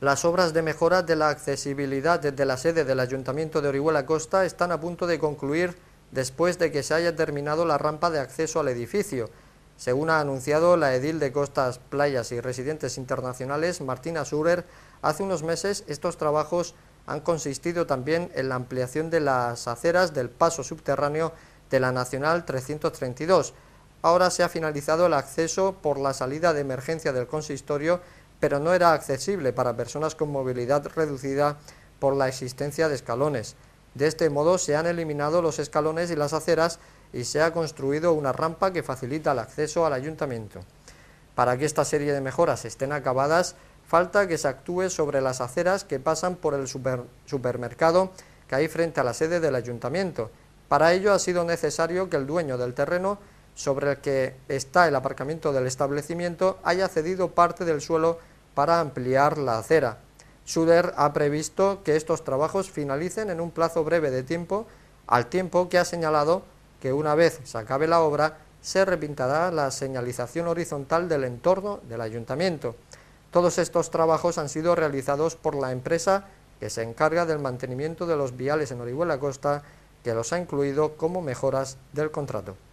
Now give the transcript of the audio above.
Las obras de mejora de la accesibilidad desde la sede del Ayuntamiento de Orihuela Costa están a punto de concluir después de que se haya terminado la rampa de acceso al edificio. Según ha anunciado la edil de Costas, Playas y Residentes Internacionales, Martina Surer, hace unos meses estos trabajos han consistido también en la ampliación de las aceras del paso subterráneo de la Nacional 332. Ahora se ha finalizado el acceso por la salida de emergencia del consistorio pero no era accesible para personas con movilidad reducida por la existencia de escalones. De este modo se han eliminado los escalones y las aceras y se ha construido una rampa que facilita el acceso al ayuntamiento. Para que esta serie de mejoras estén acabadas, falta que se actúe sobre las aceras que pasan por el supermercado que hay frente a la sede del ayuntamiento. Para ello ha sido necesario que el dueño del terreno sobre el que está el aparcamiento del establecimiento haya cedido parte del suelo para ampliar la acera. Schuder ha previsto que estos trabajos finalicen en un plazo breve de tiempo, al tiempo que ha señalado que una vez se acabe la obra, se repintará la señalización horizontal del entorno del ayuntamiento. Todos estos trabajos han sido realizados por la empresa que se encarga del mantenimiento de los viales en Orihuela Costa, que los ha incluido como mejoras del contrato.